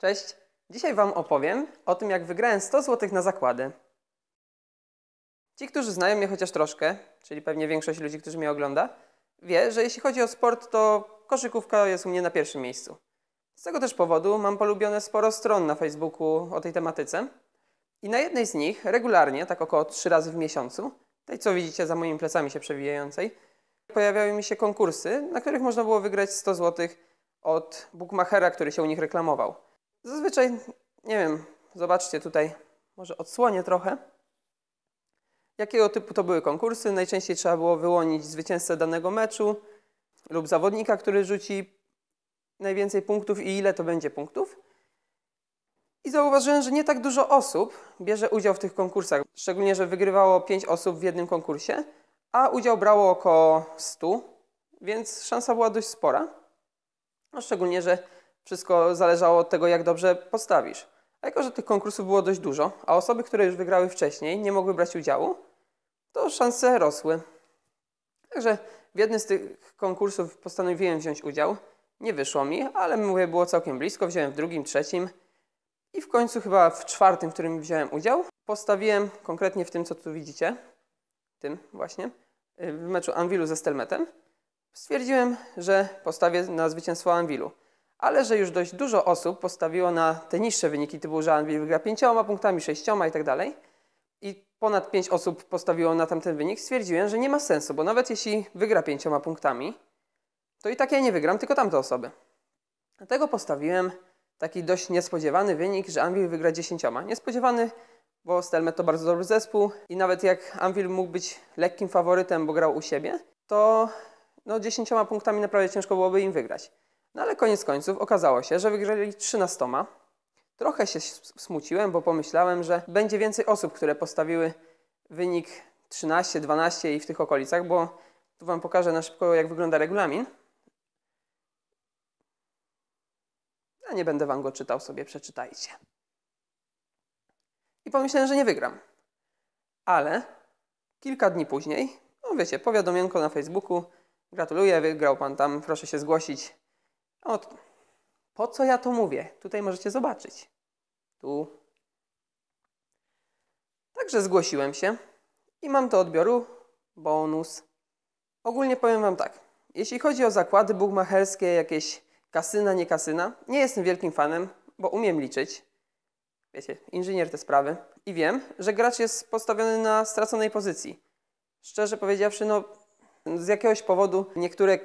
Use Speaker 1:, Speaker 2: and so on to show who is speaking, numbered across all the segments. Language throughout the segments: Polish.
Speaker 1: Cześć! Dzisiaj Wam opowiem o tym, jak wygrałem 100 zł na zakłady. Ci, którzy znają mnie chociaż troszkę, czyli pewnie większość ludzi, którzy mnie ogląda, wie, że jeśli chodzi o sport, to koszykówka jest u mnie na pierwszym miejscu. Z tego też powodu mam polubione sporo stron na Facebooku o tej tematyce. I na jednej z nich regularnie, tak około 3 razy w miesiącu, tej co widzicie za moimi plecami się przewijającej, pojawiały mi się konkursy, na których można było wygrać 100 zł od bukmachera, który się u nich reklamował. Zazwyczaj, nie wiem, zobaczcie tutaj, może odsłonię trochę. Jakiego typu to były konkursy? Najczęściej trzeba było wyłonić zwycięzcę danego meczu lub zawodnika, który rzuci najwięcej punktów i ile to będzie punktów. I zauważyłem, że nie tak dużo osób bierze udział w tych konkursach. Szczególnie, że wygrywało 5 osób w jednym konkursie, a udział brało około 100, więc szansa była dość spora. No, szczególnie, że wszystko zależało od tego, jak dobrze postawisz. A jako, że tych konkursów było dość dużo, a osoby, które już wygrały wcześniej, nie mogły brać udziału, to szanse rosły. Także w jednym z tych konkursów postanowiłem wziąć udział. Nie wyszło mi, ale mówię, było całkiem blisko. Wziąłem w drugim, trzecim i w końcu chyba w czwartym, w którym wziąłem udział, postawiłem konkretnie w tym, co tu widzicie, tym właśnie, w meczu Anvilu ze Stelmetem. Stwierdziłem, że postawię na zwycięstwo Anvilu ale że już dość dużo osób postawiło na te niższe wyniki typu, że Anvil wygra pięcioma punktami, sześcioma i tak dalej. I ponad pięć osób postawiło na tamten wynik. Stwierdziłem, że nie ma sensu, bo nawet jeśli wygra pięcioma punktami, to i tak ja nie wygram, tylko tamte osoby. Dlatego postawiłem taki dość niespodziewany wynik, że Anvil wygra dziesięcioma. Niespodziewany, bo Stelmet to bardzo dobry zespół i nawet jak Anvil mógł być lekkim faworytem, bo grał u siebie, to no, dziesięcioma punktami naprawdę ciężko byłoby im wygrać. No ale koniec końców okazało się, że wygrali 13. Trochę się smuciłem, bo pomyślałem, że będzie więcej osób, które postawiły wynik 13, 12 i w tych okolicach, bo tu Wam pokażę na szybko, jak wygląda regulamin. Ja nie będę Wam go czytał, sobie przeczytajcie. I pomyślałem, że nie wygram. Ale kilka dni później, no wiecie, powiadomienko na Facebooku, gratuluję, wygrał Pan tam, proszę się zgłosić o, po co ja to mówię? Tutaj możecie zobaczyć. Tu. Także zgłosiłem się i mam do odbioru bonus. Ogólnie powiem Wam tak. Jeśli chodzi o zakłady bugmacherskie, jakieś kasyna, nie kasyna, nie jestem wielkim fanem, bo umiem liczyć. Wiecie, inżynier te sprawy. I wiem, że gracz jest postawiony na straconej pozycji. Szczerze powiedziawszy, no z jakiegoś powodu niektóre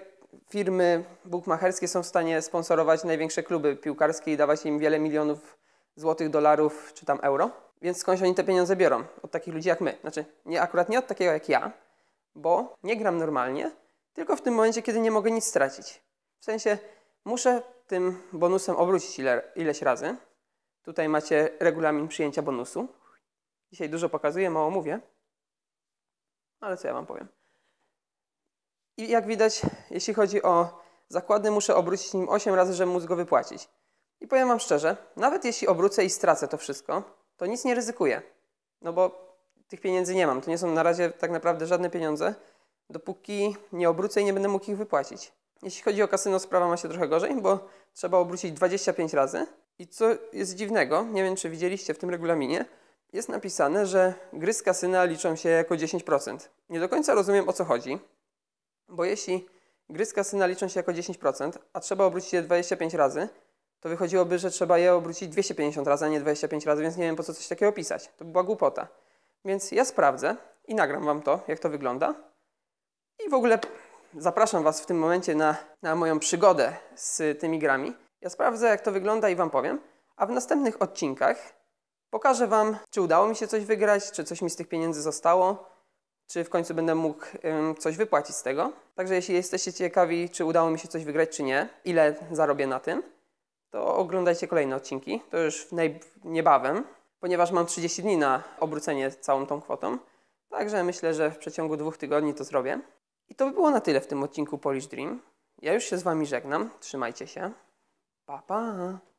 Speaker 1: firmy bukmacherskie są w stanie sponsorować największe kluby piłkarskie i dawać im wiele milionów złotych, dolarów czy tam euro. Więc skądś oni te pieniądze biorą? Od takich ludzi jak my. Znaczy, nie, akurat nie od takiego jak ja, bo nie gram normalnie, tylko w tym momencie, kiedy nie mogę nic stracić. W sensie, muszę tym bonusem obrócić ile, ileś razy. Tutaj macie regulamin przyjęcia bonusu. Dzisiaj dużo pokazuję, mało mówię. Ale co ja wam powiem? I jak widać, jeśli chodzi o zakłady, muszę obrócić nim 8 razy, żeby móc go wypłacić. I powiem Wam szczerze, nawet jeśli obrócę i stracę to wszystko, to nic nie ryzykuję. No bo tych pieniędzy nie mam. To nie są na razie tak naprawdę żadne pieniądze, dopóki nie obrócę i nie będę mógł ich wypłacić. Jeśli chodzi o kasyno, sprawa ma się trochę gorzej, bo trzeba obrócić 25 razy. I co jest dziwnego, nie wiem czy widzieliście w tym regulaminie, jest napisane, że gry z kasyna liczą się jako 10%. Nie do końca rozumiem o co chodzi, bo jeśli gry z kasyna liczą się jako 10%, a trzeba obrócić je 25 razy, to wychodziłoby, że trzeba je obrócić 250 razy, a nie 25 razy, więc nie wiem po co coś takiego pisać. To by była głupota. Więc ja sprawdzę i nagram Wam to, jak to wygląda. I w ogóle zapraszam Was w tym momencie na, na moją przygodę z tymi grami. Ja sprawdzę, jak to wygląda i Wam powiem. A w następnych odcinkach pokażę Wam, czy udało mi się coś wygrać, czy coś mi z tych pieniędzy zostało, czy w końcu będę mógł coś wypłacić z tego. Także jeśli jesteście ciekawi, czy udało mi się coś wygrać, czy nie, ile zarobię na tym, to oglądajcie kolejne odcinki. To już niebawem, ponieważ mam 30 dni na obrócenie całą tą kwotą. Także myślę, że w przeciągu dwóch tygodni to zrobię. I to by było na tyle w tym odcinku Polish Dream. Ja już się z Wami żegnam. Trzymajcie się. Pa, pa!